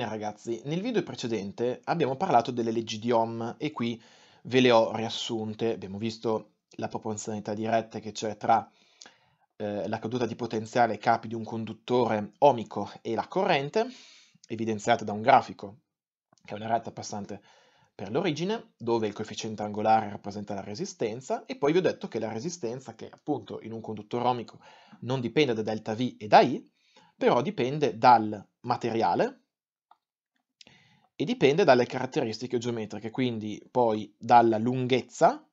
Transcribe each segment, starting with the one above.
Eh, ragazzi, nel video precedente abbiamo parlato delle leggi di Ohm e qui ve le ho riassunte. Abbiamo visto la proporzionalità diretta che c'è tra eh, la caduta di potenziale capi di un conduttore ohmico e la corrente, evidenziata da un grafico che è una retta passante per l'origine, dove il coefficiente angolare rappresenta la resistenza, e poi vi ho detto che la resistenza, che appunto in un conduttore ohmico non dipende da delta V e da I, però dipende dal materiale, e dipende dalle caratteristiche geometriche, quindi poi dalla lunghezza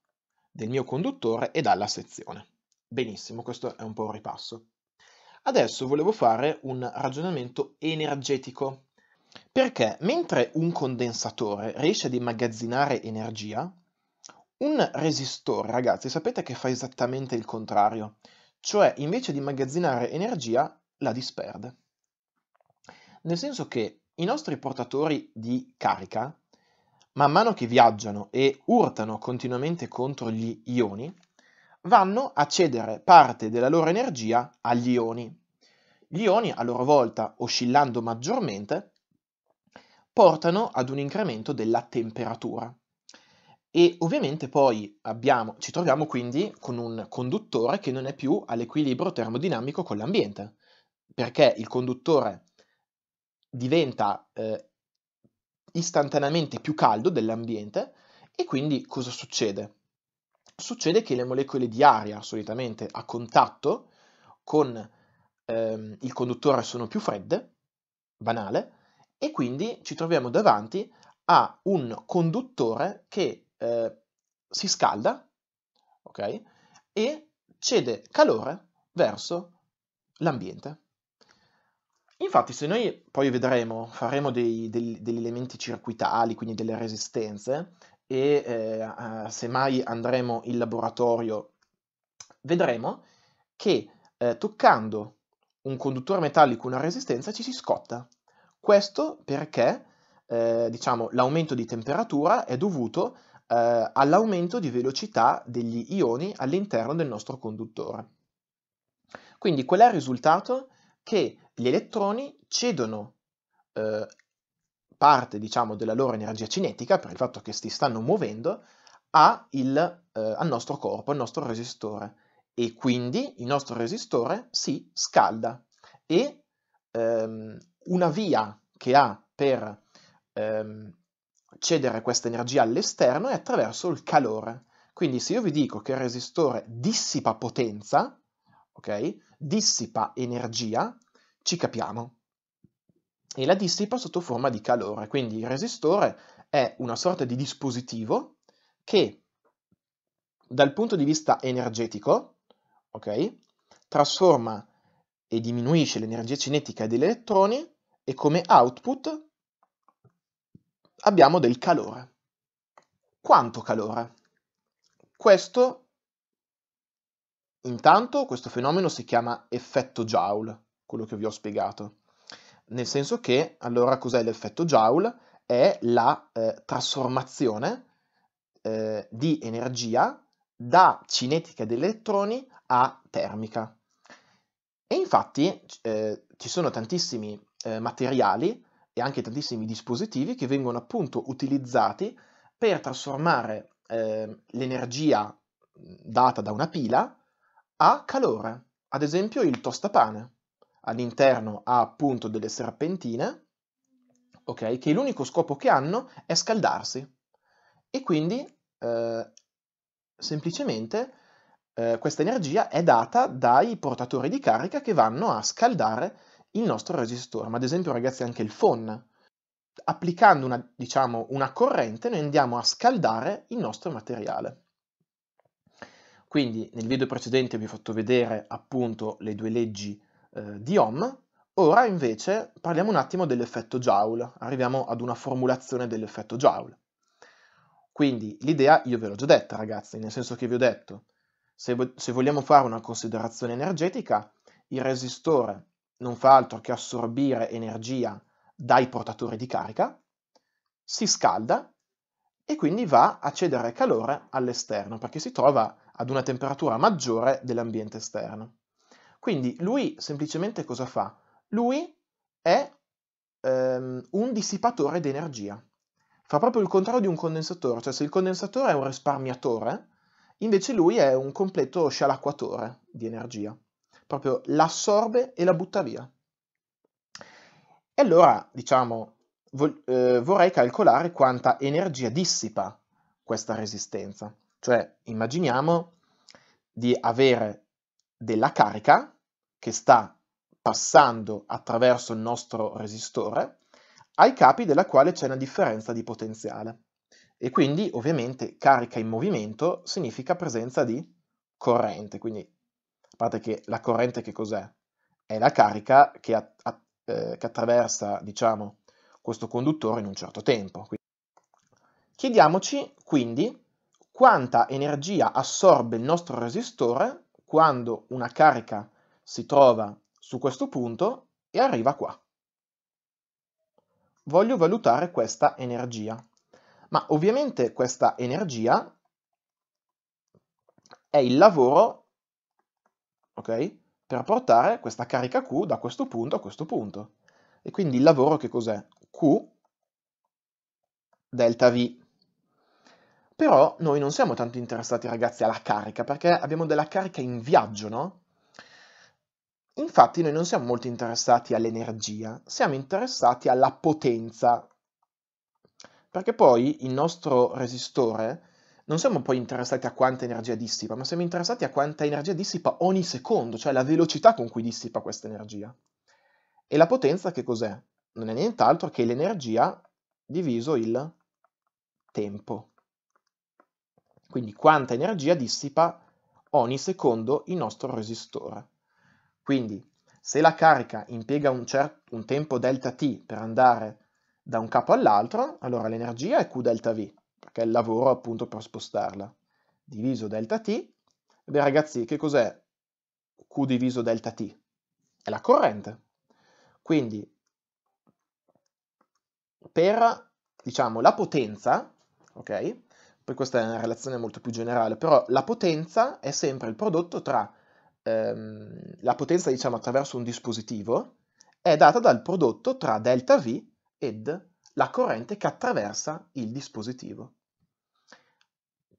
del mio conduttore e dalla sezione. Benissimo, questo è un po' un ripasso. Adesso volevo fare un ragionamento energetico, perché mentre un condensatore riesce ad immagazzinare energia, un resistore, ragazzi, sapete che fa esattamente il contrario, cioè invece di immagazzinare energia la disperde. Nel senso che i nostri portatori di carica, man mano che viaggiano e urtano continuamente contro gli ioni, vanno a cedere parte della loro energia agli ioni. Gli ioni, a loro volta, oscillando maggiormente, portano ad un incremento della temperatura. E ovviamente poi abbiamo, ci troviamo quindi con un conduttore che non è più all'equilibrio termodinamico con l'ambiente, perché il conduttore diventa eh, istantaneamente più caldo dell'ambiente e quindi cosa succede? Succede che le molecole di aria solitamente a contatto con ehm, il conduttore sono più fredde, banale, e quindi ci troviamo davanti a un conduttore che eh, si scalda okay, e cede calore verso l'ambiente. Infatti, se noi poi vedremo, faremo dei, del- degli elementi circuitali, quindi delle resistenze, e eh, semmai andremo in laboratorio, vedremo che eh, toccando un conduttore metallico, una resistenza, ci si scotta. Questo perché eh, diciamo, l'aumento di temperatura è dovuto eh, all'aumento di velocità degli ioni all'interno del nostro conduttore. Quindi qual è il risultato? Che gli elettroni cedono eh, parte diciamo, della loro energia cinetica, per il fatto che si stanno muovendo, il, eh, al nostro corpo, al nostro resistore. E quindi il nostro resistore si scalda e ehm, una via che ha per ehm, cedere questa energia all'esterno è attraverso il calore. Quindi se io vi dico che il resistore dissipa potenza, ok? Dissipa energia, ci capiamo. E la dissipa sotto forma di calore, quindi il resistore è una sorta di dispositivo che dal punto di vista energetico, ok, trasforma e diminuisce l'energia cinetica degli elettroni e come output abbiamo del calore. Quanto calore? Questo, intanto, questo fenomeno si chiama effetto Joule quello che vi ho spiegato. Nel senso che, allora, cos'è l'effetto Joule? È la eh, trasformazione eh, di energia da cinetica degli elettroni a termica. E infatti eh, ci sono tantissimi eh, materiali e anche tantissimi dispositivi che vengono appunto utilizzati per trasformare ehm, l'energia data da una pila a calore. Ad esempio il tostapane all'interno ha appunto delle serpentine, ok? Che l'unico scopo che hanno è scaldarsi. E quindi eh, semplicemente eh, questa energia è data dai portatori di carica che vanno a scaldare il nostro resistore, ma ad esempio ragazzi anche il phon. Applicando una, diciamo, una corrente noi andiamo a scaldare il nostro materiale. Quindi nel video precedente vi ho fatto vedere appunto le due leggi eh, di Ohm. Ora invece parliamo un attimo dell'effetto Joule, arriviamo ad una formulazione dell'effetto Joule. Quindi l'idea io ve l'ho già detta ragazzi, nel senso che vi ho detto, se, vo se vogliamo fare una considerazione energetica, il resistore non fa altro che assorbire energia dai portatori di carica, si scalda e quindi va a cedere calore all'esterno perché si trova ad una temperatura maggiore dell'ambiente esterno. Quindi lui semplicemente cosa fa? Lui è ehm, un dissipatore di energia. Fa proprio il contrario di un condensatore, cioè se il condensatore è un risparmiatore, invece lui è un completo scialacquatore di energia. Proprio l'assorbe e la butta via. E allora, diciamo, vo- eh, vorrei calcolare quanta energia dissipa questa resistenza. Cioè, immaginiamo di avere della carica che sta passando attraverso il nostro resistore ai capi della quale c'è una differenza di potenziale. E quindi ovviamente carica in movimento significa presenza di corrente, quindi a parte che la corrente che cos'è? È la carica che, att att eh, che attraversa, diciamo, questo conduttore in un certo tempo. Chiediamoci quindi quanta energia assorbe il nostro resistore quando una carica si trova su questo punto e arriva qua. Voglio valutare questa energia, ma ovviamente questa energia è il lavoro ok, per portare questa carica Q da questo punto a questo punto. E quindi il lavoro che cos'è? Q delta V. Però noi non siamo tanto interessati, ragazzi, alla carica, perché abbiamo della carica in viaggio, no? Infatti noi non siamo molto interessati all'energia, siamo interessati alla potenza, perché poi il nostro resistore non siamo poi interessati a quanta energia dissipa, ma siamo interessati a quanta energia dissipa ogni secondo, cioè la velocità con cui dissipa questa energia. E la potenza che cos'è? Non è nient'altro che l'energia diviso il tempo. Quindi quanta energia dissipa ogni secondo il nostro resistore. Quindi se la carica impiega un, certo, un tempo ΔT per andare da un capo all'altro, allora l'energia è Q ΔV, perché è il lavoro appunto per spostarla, diviso ΔT. Beh ragazzi, che cos'è Q diviso ΔT? È la corrente. Quindi per diciamo, la potenza, ok? Poi questa è una relazione molto più generale, però la potenza è sempre il prodotto tra ehm, la potenza, diciamo, attraverso un dispositivo è data dal prodotto tra delta V ed la corrente che attraversa il dispositivo.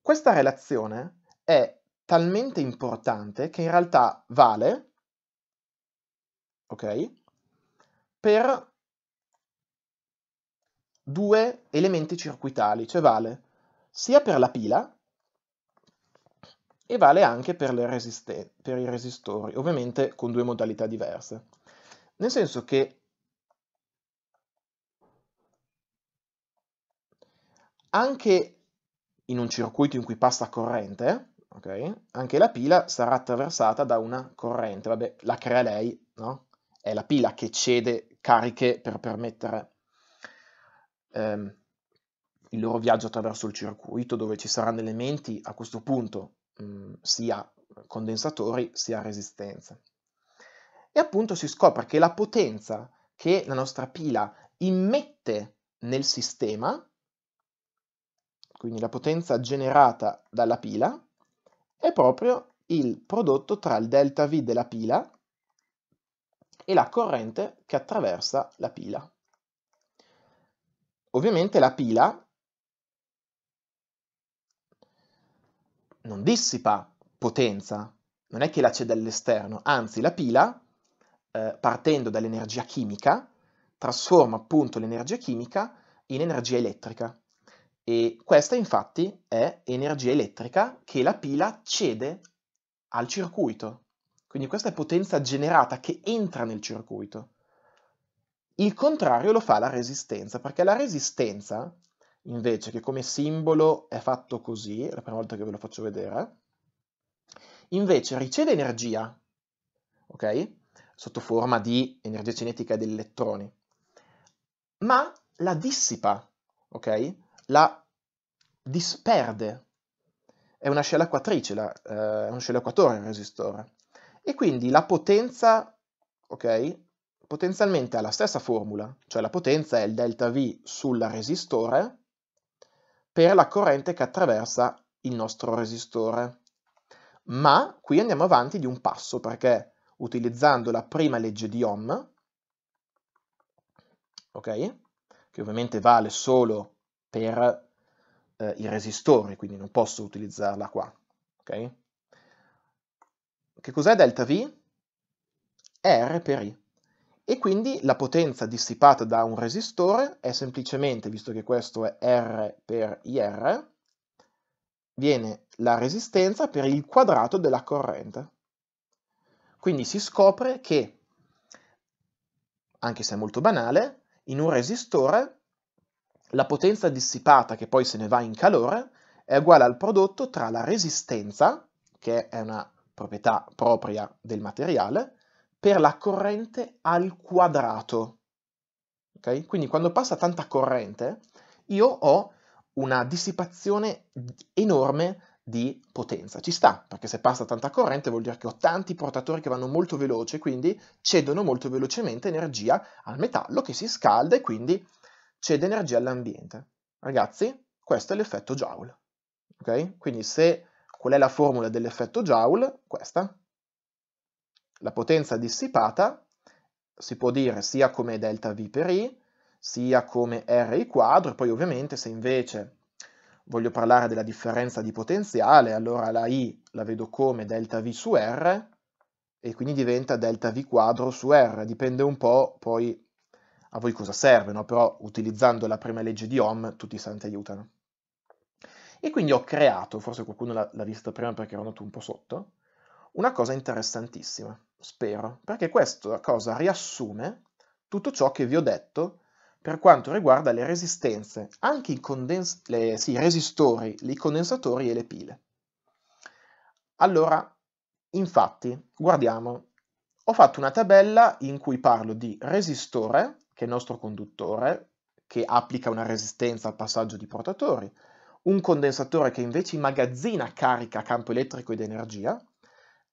Questa relazione è talmente importante che in realtà vale, ok, per due elementi circuitali, cioè vale sia per la pila e vale anche per, resiste- per i resistori, ovviamente con due modalità diverse. Nel senso che anche in un circuito in cui passa corrente, okay, anche la pila sarà attraversata da una corrente, vabbè, la crea lei, no? È la pila che cede cariche per permettere ehm, il loro viaggio attraverso il circuito dove ci saranno elementi a questo punto mh, mm, sia condensatori sia resistenza. E appunto si scopre che la potenza che la nostra pila immette nel sistema, quindi la potenza generata dalla pila, è proprio il prodotto tra il delta V della pila e la corrente che attraversa la pila. Ovviamente la pila non dissipa potenza, non è che la cede all'esterno, anzi la pila, eh, partendo dall'energia chimica, trasforma appunto l'energia chimica in energia elettrica. E questa infatti è energia elettrica che la pila cede al circuito. Quindi questa è potenza generata che entra nel circuito. Il contrario lo fa la resistenza, perché la resistenza invece che come simbolo è fatto così, è la prima volta che ve lo faccio vedere, invece riceve energia, ok? Sotto forma di energia cinetica degli elettroni, ma la dissipa, ok? La disperde. È una shell acquatrice, la, eh, è un shell acquatore il resistore. E quindi la potenza, ok? Potenzialmente ha la stessa formula, cioè la potenza è il delta V sul resistore per la corrente che attraversa il nostro resistore. Ma qui andiamo avanti di un passo perché utilizzando la prima legge di Ohm, okay, che ovviamente vale solo per eh, i resistori, quindi non posso utilizzarla qua. Okay? Che cos'è delta V? R per I e quindi la potenza dissipata da un resistore è semplicemente, visto che questo è R per IR, viene la resistenza per il quadrato della corrente. Quindi si scopre che, anche se è molto banale, in un resistore la potenza dissipata che poi se ne va in calore è uguale al prodotto tra la resistenza, che è una proprietà propria del materiale, per la corrente al quadrato. Okay? Quindi quando passa tanta corrente, io ho una dissipazione enorme di potenza. Ci sta, perché se passa tanta corrente vuol dire che ho tanti portatori che vanno molto veloce, quindi cedono molto velocemente energia al metallo che si scalda e quindi cede energia all'ambiente. Ragazzi, questo è l'effetto Joule. Okay? Quindi se qual è la formula dell'effetto Joule? Questa. La potenza dissipata si può dire sia come delta V per I, sia come RI quadro, poi ovviamente se invece voglio parlare della differenza di potenziale, allora la I la vedo come delta V su R e quindi diventa delta V quadro su R, dipende un po' poi a voi cosa serve, no? però utilizzando la prima legge di Ohm tutti i santi aiutano. E quindi ho creato, forse qualcuno l'ha, vista prima perché ero andato un po' sotto, una cosa interessantissima spero, perché questa cosa riassume tutto ciò che vi ho detto per quanto riguarda le resistenze, anche i, condens- le, sì, resistori, i condensatori e le pile. Allora, infatti, guardiamo, ho fatto una tabella in cui parlo di resistore, che è il nostro conduttore, che applica una resistenza al passaggio di portatori, un condensatore che invece immagazzina carica, campo elettrico ed energia,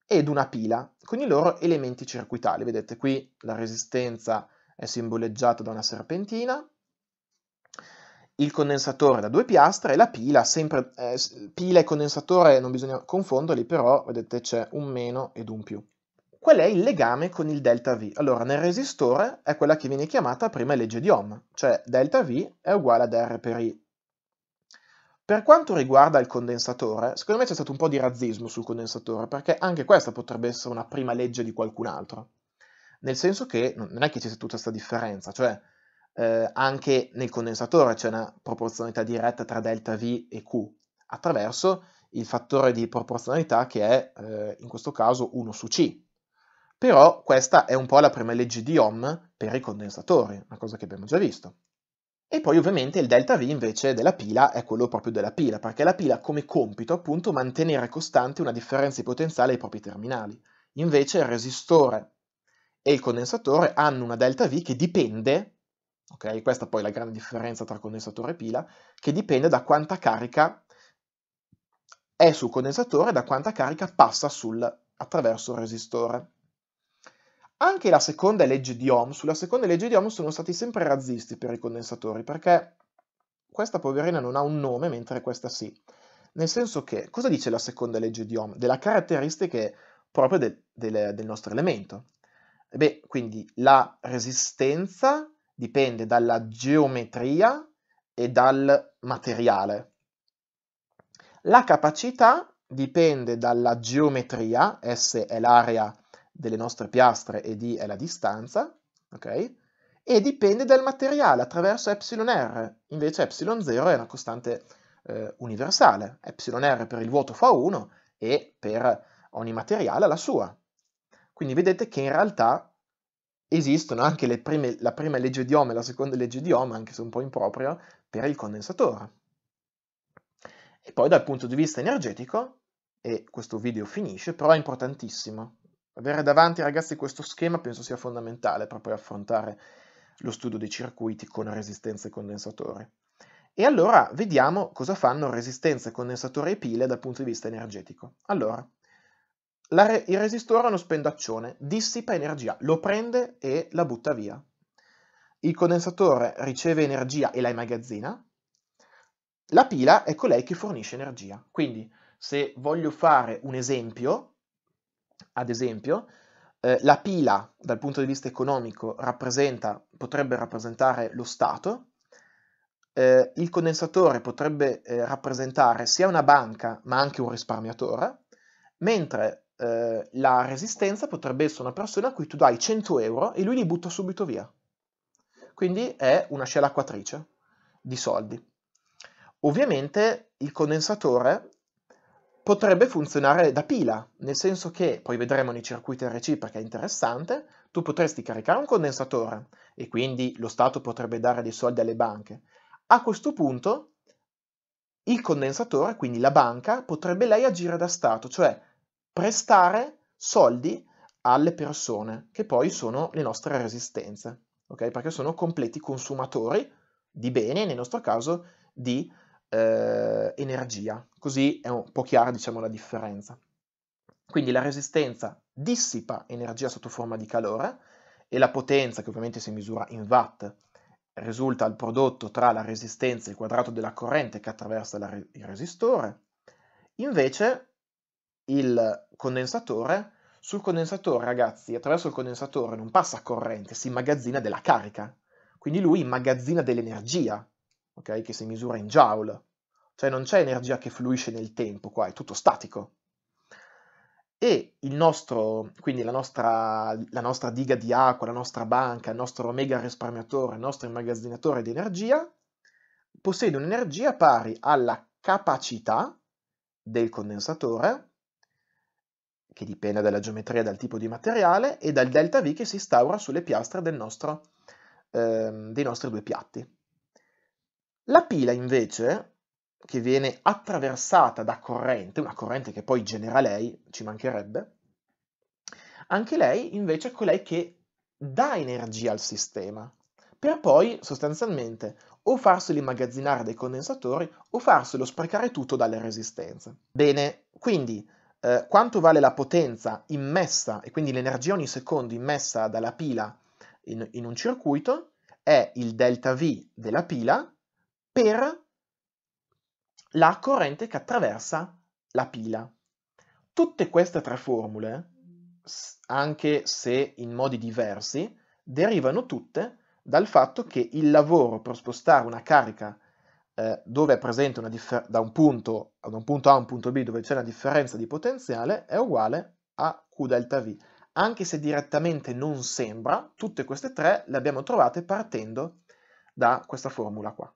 ed una pila con i loro elementi circuitali. Vedete qui la resistenza è simboleggiata da una serpentina, il condensatore da due piastre e la pila, sempre eh, pila e condensatore non bisogna confonderli, però vedete c'è un meno ed un più. Qual è il legame con il delta V? Allora, nel resistore è quella che viene chiamata prima legge di Ohm, cioè delta V è uguale ad R per I per quanto riguarda il condensatore, secondo me c'è stato un po' di razzismo sul condensatore, perché anche questa potrebbe essere una prima legge di qualcun altro. Nel senso che non è che ci sia tutta questa differenza, cioè eh, anche nel condensatore c'è una proporzionalità diretta tra delta V e Q, attraverso il fattore di proporzionalità che è eh, in questo caso 1 su C. Però questa è un po' la prima legge di Ohm per i condensatori, una cosa che abbiamo già visto. E poi ovviamente il delta V invece della pila è quello proprio della pila, perché la pila ha come compito appunto mantenere costante una differenza di potenziale ai propri terminali. Invece il resistore e il condensatore hanno una delta V che dipende, ok, questa poi è la grande differenza tra condensatore e pila, che dipende da quanta carica è sul condensatore e da quanta carica passa sul, attraverso il resistore. Anche la seconda legge di Ohm, sulla seconda legge di Ohm sono stati sempre razzisti per i condensatori, perché questa poverina non ha un nome, mentre questa sì. Nel senso che, cosa dice la seconda legge di Ohm? Della caratteristiche proprio del, del, del nostro elemento. E beh, quindi la resistenza dipende dalla geometria e dal materiale. La capacità dipende dalla geometria, S è l'area delle nostre piastre e d è la distanza, ok? E dipende dal materiale attraverso εr, invece ε0 è una costante eh, universale, εr per il vuoto fa 1 e per ogni materiale ha la sua. Quindi vedete che in realtà esistono anche le prime, la prima legge di Ohm e la seconda legge di Ohm, anche se un po' improprio, per il condensatore. E poi dal punto di vista energetico, e questo video finisce, però è importantissimo, avere davanti, ragazzi, questo schema penso sia fondamentale per poi affrontare lo studio dei circuiti con resistenza e condensatore. E allora vediamo cosa fanno resistenza, condensatore e pile dal punto di vista energetico. Allora, re il resistore è uno spendaccione, dissipa energia, lo prende e la butta via. Il condensatore riceve energia e la immagazzina. La pila è colei che fornisce energia. Quindi, se voglio fare un esempio, ad esempio, eh, la pila dal punto di vista economico potrebbe rappresentare lo Stato, eh, il condensatore potrebbe eh, rappresentare sia una banca ma anche un risparmiatore, mentre eh, la resistenza potrebbe essere una persona a cui tu dai 100 euro e lui li butta subito via. Quindi è una scelacquatrice di soldi. Ovviamente il condensatore potrebbe funzionare da pila, nel senso che, poi vedremo nei circuiti RC perché è interessante, tu potresti caricare un condensatore e quindi lo Stato potrebbe dare dei soldi alle banche. A questo punto il condensatore, quindi la banca, potrebbe lei agire da Stato, cioè prestare soldi alle persone che poi sono le nostre resistenze, ok? Perché sono completi consumatori di beni, nel nostro caso di eh, energia, così è un po' chiara diciamo, la differenza. Quindi la resistenza dissipa energia sotto forma di calore e la potenza, che ovviamente si misura in watt, risulta il prodotto tra la resistenza e il quadrato della corrente che attraversa re- il resistore. Invece il condensatore, sul condensatore ragazzi, attraverso il condensatore non passa corrente, si immagazzina della carica, quindi lui immagazzina dell'energia, okay? che si misura in joule, cioè non c'è energia che fluisce nel tempo qua, è tutto statico. E il nostro, quindi la nostra, la nostra diga di acqua, la nostra banca, il nostro mega risparmiatore, il nostro immagazzinatore di energia, possiede un'energia pari alla capacità del condensatore, che dipende dalla geometria, dal tipo di materiale, e dal delta V che si instaura sulle piastre nostro, eh, dei nostri due piatti. La pila invece, che viene attraversata da corrente, una corrente che poi genera lei, ci mancherebbe, anche lei invece è colei che dà energia al sistema, per poi sostanzialmente o farselo immagazzinare dai condensatori o farselo sprecare tutto dalle resistenze. Bene, quindi eh, quanto vale la potenza immessa e quindi l'energia ogni secondo immessa dalla pila in, in un circuito è il delta V della pila per la corrente che attraversa la pila. Tutte queste tre formule, anche se in modi diversi, derivano tutte dal fatto che il lavoro per spostare una carica eh, dove è presente differ- da, un punto, da un punto A a un punto B dove c'è una differenza di potenziale è uguale a Q delta V. Anche se direttamente non sembra, tutte queste tre le abbiamo trovate partendo da questa formula qua.